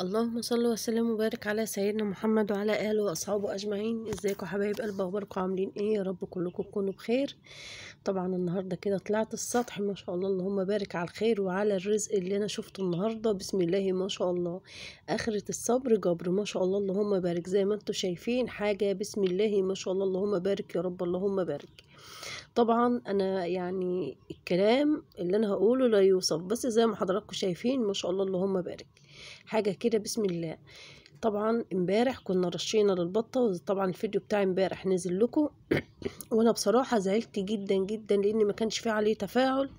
اللهم صل وسلم وبارك على سيدنا محمد وعلى اله واصحابه اجمعين ازيكم حبايب قلب اخباركم عاملين ايه يا رب كلكم تكونوا بخير طبعا النهارده كده طلعت السطح ما شاء الله اللهم بارك على الخير وعلى الرزق اللي انا شفته النهارده بسم الله ما شاء الله اخره الصبر جبر ما شاء الله اللهم بارك زي ما انتم شايفين حاجه بسم الله ما شاء الله اللهم بارك يا رب اللهم بارك طبعا انا يعني الكلام اللي انا هقوله لا يوصف بس زي ما حضراتكم شايفين ما شاء الله اللهم بارك حاجة كده بسم الله طبعا امبارح كنا رشينا للبطة طبعا الفيديو بتاع امبارح نزل لكم وانا بصراحة زعلت جدا جدا لان ما كانش فيه عليه تفاعل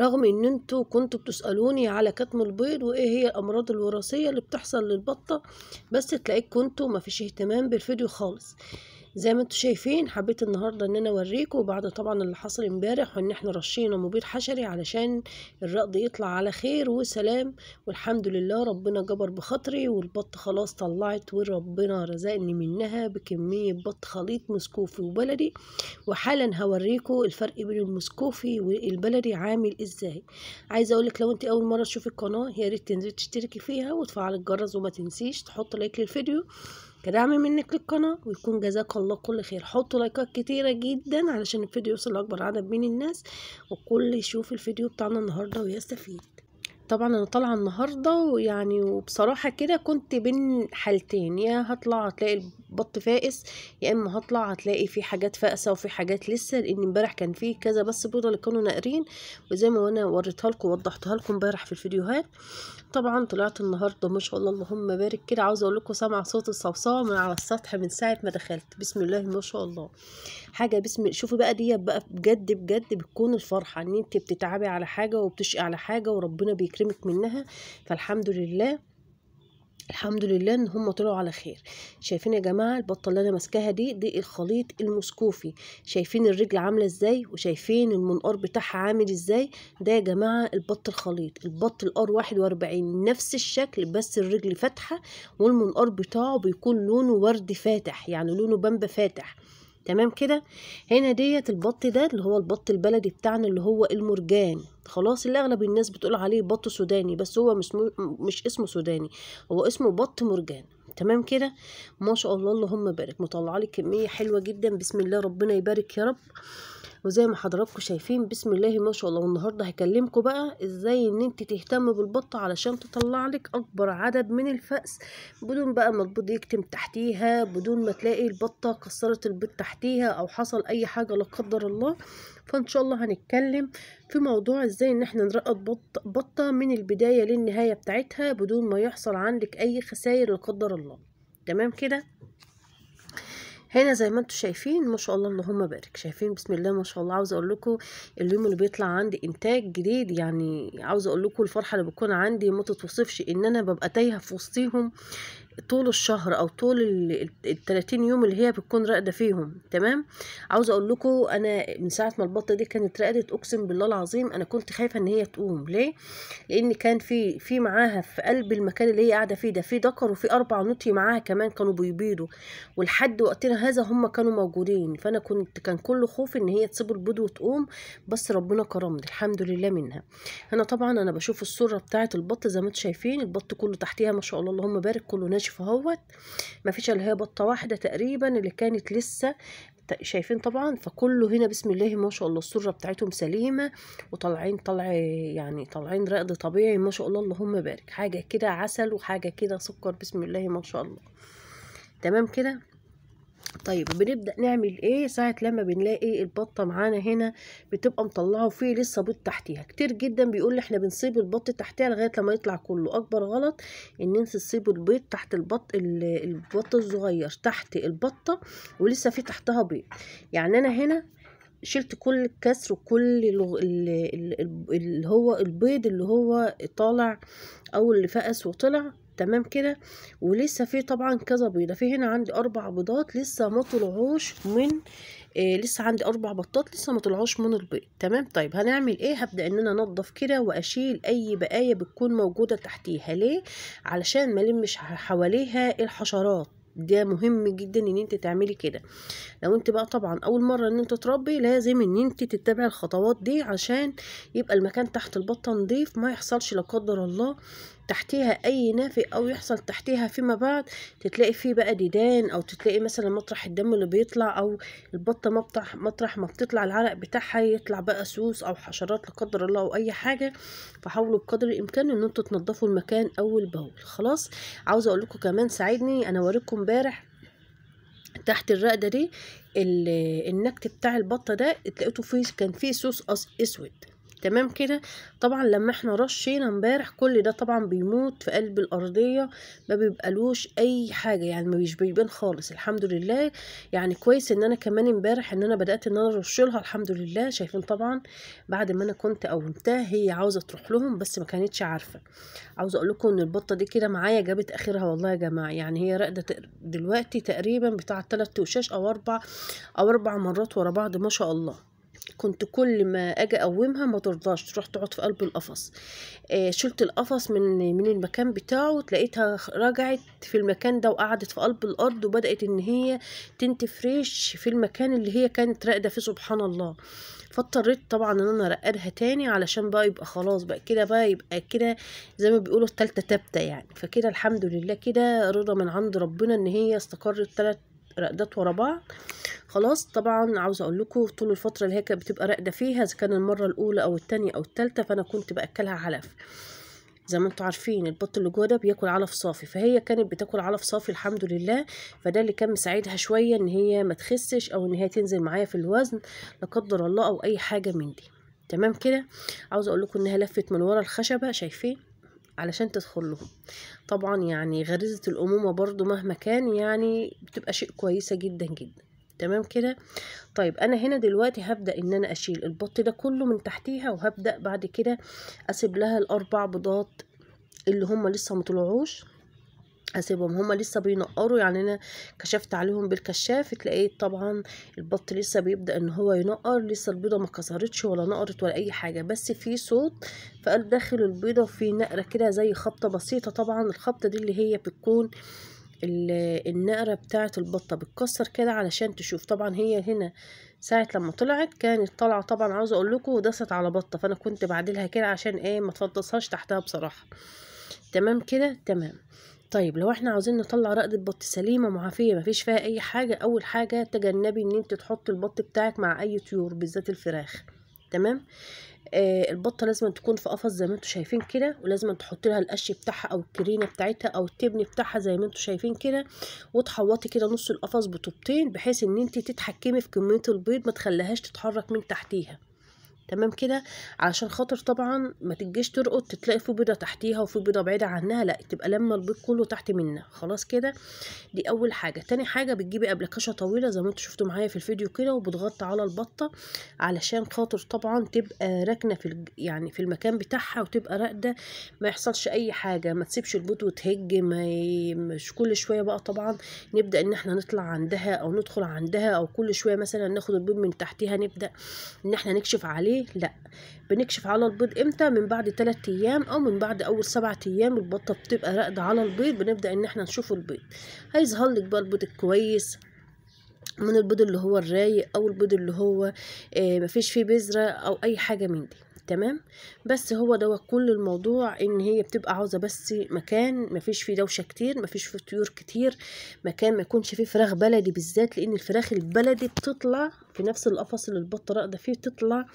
رغم ان انتوا كنتوا بتسألوني على كتم البيض وايه هي الامراض الوراثية اللي بتحصل للبطة بس تلاقيك كنتوا مفيش اهتمام بالفيديو خالص زي ما انتم شايفين حبيت النهاردة ان انا اوريكم بعد طبعا اللي حصل امبارح وان احنا رشينا مبير حشري علشان الرقد يطلع على خير وسلام والحمد لله ربنا جبر بخاطري والبط خلاص طلعت وربنا رزقني منها بكمية بط خليط مسكوفي وبلدي وحالا هوريكم الفرق بين المسكوفي والبلدي عامل ازاي عايزة اقولك لو انت اول مرة تشوفي القناة يا ريت تنزلي تشتركي فيها وتفعلي الجرس وما تنسيش تحط لايك للفيديو كدعم منك للقناة ويكون جزاك الله كل خير حطوا لايكات كتيرة جدا علشان الفيديو يوصل لأكبر عدد من الناس وكل يشوف الفيديو بتاعنا النهاردة ويستفيد طبعا انا طالعه النهارده ويعني وبصراحه كده كنت بين حالتين يا هطلع هتلاقي البط فائس يا اما هطلع هتلاقي في حاجات فائسه وفي حاجات لسه لان امبارح كان في كذا بس بيضه اللي كانوا ناقرين وزي ما انا وريتها لكم ووضحتها لكم امبارح في الفيديوهات طبعا طلعت النهارده ما شاء الله اللهم بارك كده عاوزه اقول لكم سامعه صوت الصوصاه من على السطح من ساعه ما دخلت بسم الله ما شاء الله حاجه بسم شوفوا بقى دي بقى بجد بجد بتكون الفرحه ان انت بتتعبي على حاجه وبتشقي على حاجه وربنا بيكرمك منها فالحمد لله الحمد لله ان هم طلعوا على خير شايفين يا جماعه البطه اللي انا ماسكاها دي دي الخليط المسكوفي شايفين الرجل عامله ازاي وشايفين المنقار بتاعها عامل ازاي ده يا جماعه البط الخليط البط الار 41 نفس الشكل بس الرجل فاتحه والمنقار بتاعه بيكون لونه وردي فاتح يعني لونه بمبه فاتح تمام كده هنا ديت البط ده اللي هو البط البلدي بتاعنا اللي هو المرجان خلاص اللي اغلب الناس بتقول عليه بط سوداني بس هو مش مش اسمه سوداني هو اسمه بط مرجان تمام كده ما شاء الله اللهم بارك مطلع لي كميه حلوه جدا بسم الله ربنا يبارك يا رب وزي ما حضراتكم شايفين بسم الله ما شاء الله والنهارده هكلمكم بقى ازاي ان انت تهتم بالبطه علشان تطلع لك اكبر عدد من الفأس بدون بقى ما البيض يكتم تحتيها بدون ما تلاقي البطه كسرت البيض تحتيها او حصل اي حاجه لا قدر الله فان شاء الله هنتكلم في موضوع ازاي ان احنا نرقط بط بطه من البدايه للنهايه بتاعتها بدون ما يحصل عندك اي خسائر لا قدر الله تمام كده هنا زي ما انتم شايفين ما شاء الله اللهم بارك شايفين بسم الله ما شاء الله عاوزه اقول لكم اليوم اللي بيطلع عندي انتاج جديد يعني عاوزه اقول لكم الفرحه اللي بتكون عندي ما تتوصفش ان انا ببقى تايهه في وسطيهم طول الشهر او طول ال 30 يوم اللي هي بتكون راقده فيهم تمام عاوزه اقول لكم انا من ساعه ما البطه دي كانت راقدت اقسم بالله العظيم انا كنت خايفه ان هي تقوم ليه لان كان في في معاها في قلب المكان اللي هي قاعده فيه ده في ذكر وفي اربع نطي معاها كمان كانوا بيبيضوا ولحد وقتنا هذا هم كانوا موجودين فانا كنت كان كل خوفي ان هي تسيب البيض وتقوم بس ربنا كرمني الحمد لله منها هنا طبعا انا بشوف الصوره بتاعه البط زي ما انتم شايفين البط كله تحتيها ما شاء الله اللهم بارك كله نجم الكشف اهوت مفيش اللي هي بطه واحده تقريبا اللي كانت لسه شايفين طبعا فكله هنا بسم الله ما شاء الله السره بتاعتهم سليمه وطالعين طلع يعني طالعين رقد طبيعي ما شاء الله اللهم بارك حاجه كده عسل وحاجه كده سكر بسم الله ما شاء الله تمام كده طيب بنبدأ نعمل ايه ساعة لما بنلاقي البطة معانا هنا بتبقى مطلعه وفيه لسه بيض تحتيها كتير جدا بيقول احنا بنصيب البط تحتها لغاية لما يطلع كله اكبر غلط ان انت تصيب البيض تحت البط البط الصغير تحت البطة ولسه في تحتها بيض يعني انا هنا شلت كل الكسر وكل اللي هو البيض اللي هو طالع او اللي فقس وطلع تمام كده ولسه في طبعا كذا بيضه في هنا عندي اربع بيضات لسه ما طلعوش من إيه لسه عندي اربع بطات لسه ما طلعوش من البيض تمام طيب هنعمل ايه هبدا ان انا انضف كده واشيل اي بقايا بتكون موجوده تحتيها ليه علشان ما حواليها الحشرات ده مهم جدا ان انت تعملي كده لو انت بقى طبعا اول مره ان انت تربي لازم ان انت تتبعي الخطوات دي عشان يبقى المكان تحت البطه نضيف ما يحصلش لا قدر الله تحتيها أي نافي أو يحصل تحتيها فيما بعد تتلاقي فيه بقى ديدان أو تتلاقي مثلا مطرح الدم اللي بيطلع أو البطة مطرح مطرح ما بتطلع العرق بتاعها يطلع بقى سوس أو حشرات لا قدر الله أو أي حاجة فحاولوا بقدر الإمكان إن انتوا تنضفوا المكان أول بأول خلاص عاوزة أقول لكم كمان ساعدني أنا وريتكم امبارح تحت الرقدة دي النكت بتاع البطة ده لقيته فيه كان فيه سوس أسود تمام كده طبعا لما احنا رشينا امبارح كل ده طبعا بيموت في قلب الارضيه ما بيبقالوش اي حاجه يعني مش بيبان خالص الحمد لله يعني كويس ان انا كمان امبارح ان انا بدات ان انا ارشلها الحمد لله شايفين طبعا بعد ما انا كنت قومتها هي عاوزه تروح لهم بس ما كانتش عارفه عاوزه اقول لكم ان البطه دي كده معايا جابت اخرها والله يا جماعه يعني هي راقده دلوقتي تقريبا بتاع 3 وشاش او اربع او اربع مرات ورا بعض ما شاء الله كنت كل ما اجي اقومها ما ترضاش تروح تقعد في قلب القفص آه شلت القفص من من المكان بتاعه لقيتها رجعت في المكان ده وقعدت في قلب الارض وبدات ان هي تنتفريش في المكان اللي هي كانت راقده فيه سبحان الله فاضطريت طبعا ان انا ارقدها تاني علشان بقى يبقى خلاص بقى كده بقى يبقى كده زي ما بيقولوا الثالثه تابتة يعني فكده الحمد لله كده رضا من عند ربنا ان هي استقرت ثلاث راقدات ورا بعض خلاص طبعا عاوزه اقول لكم طول الفتره اللي هي كانت بتبقى راقده فيها اذا كان المره الاولى او الثانيه او الثالثه فانا كنت باكلها علف زي ما انتوا عارفين البط اللي جوه ده بياكل علف صافي فهي كانت بتاكل علف صافي الحمد لله فده اللي كان مساعدها شويه ان هي ما تخسش او ان هي تنزل معايا في الوزن لا قدر الله او اي حاجه من دي تمام كده عاوزه اقول لكم انها لفت من ورا الخشبه شايفين علشان تدخل لهم طبعا يعني غريزة الأمومة برضو مهما كان يعني بتبقى شيء كويسة جدا جدا تمام كده طيب انا هنا دلوقتي هبدا ان انا اشيل البط ده كله من تحتيها وهبدا بعد كده اسيب لها الاربع بيضات اللي هما لسه مطلعوش هسيبهم هما لسه بينقروا يعني انا كشفت عليهم بالكشاف تلاقيه طبعا البط لسه بيبدا ان هو ينقر لسه البيضه ما كسرتش ولا نقرت ولا اي حاجه بس في صوت فقال داخل البيضه في نقره كده زي خبطه بسيطه طبعا الخبطه دي اللي هي بتكون النقرة بتاعة البطة بتكسر كده علشان تشوف طبعا هي هنا ساعة لما طلعت كانت طالعة طبعا عاوزة اقول لكم دست على بطة فانا كنت بعدلها كده عشان ايه ما تفضصهاش تحتها بصراحة تمام كده تمام طيب لو احنا عاوزين نطلع رقدة بط سليمة معافية مفيش فيها اي حاجة اول حاجة تجنبي ان انت تحطي البط بتاعك مع اي طيور بالذات الفراخ تمام آه البطة لازم تكون في قفص زي ما انتوا شايفين كده ولازم تحطي لها القش بتاعها او الكرينة بتاعتها او التبن بتاعها زي ما انتوا شايفين كده وتحوطي كده نص القفص بطوبتين بحيث ان انت تتحكمي في كمية البيض ما تخليهاش تتحرك من تحتيها تمام كده علشان خاطر طبعا ما تجيش ترقد تتلاقي في بيضه تحتيها وفي بيضه بعيده عنها لا تبقى لما البيض كله تحت منها خلاص كده دي اول حاجه تاني حاجه بتجيبي ابلكاشه طويله زي ما انتوا شفتوا معايا في الفيديو كده وبتغطي على البطه علشان خاطر طبعا تبقى راكنه في يعني في المكان بتاعها وتبقى راقده ما يحصلش اي حاجه ما تسيبش البيض وتهج ما مش كل شويه بقى طبعا نبدا ان احنا نطلع عندها او ندخل عندها او كل شويه مثلا ناخد البيض من تحتها نبدا ان احنا نكشف عليه عليه لا بنكشف على البيض امتى من بعد 3 ايام او من بعد اول 7 ايام البطه بتبقى راقده على البيض بنبدا ان احنا نشوف البيض هيظهر لك بقى البيض الكويس من البيض اللي هو الرايق او البيض اللي هو آه، مفيش فيه بذره او اي حاجه من دي تمام بس هو ده كل الموضوع ان هي بتبقى عاوزه بس مكان مفيش فيه دوشه كتير مفيش فيه طيور كتير مكان ما يكونش فيه فراخ بلدي بالذات لان الفراخ البلدي بتطلع في نفس القفص اللي البط راقده فيه تطلع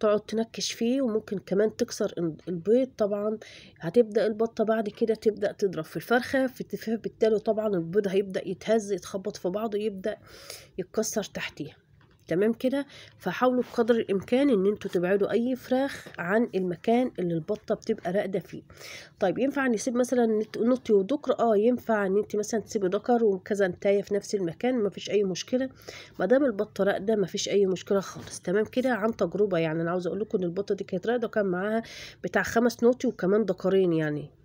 تقعد تنكش فيه وممكن كمان تكسر البيض طبعا هتبدا البطه بعد كده تبدا تضرب في الفرخه فبالتالي طبعا البيض هيبدا يتهز يتخبط في بعضه يبدا يتكسر تحتيها تمام كده فحاولوا بقدر الامكان ان انتوا تبعدوا اي فراخ عن المكان اللي البطه بتبقى راقده فيه طيب ينفع نسيب مثلا نطي ودكر اه ينفع ان انت مثلا تسيبي دكر وكذا نتايه في نفس المكان مفيش اي مشكله ما دام البطه راقده مفيش اي مشكله خالص تمام كده عن تجربه يعني انا عاوزه اقول لكم ان البطه دي كانت راقده وكان معاها بتاع خمس نوتي وكمان دكرين يعني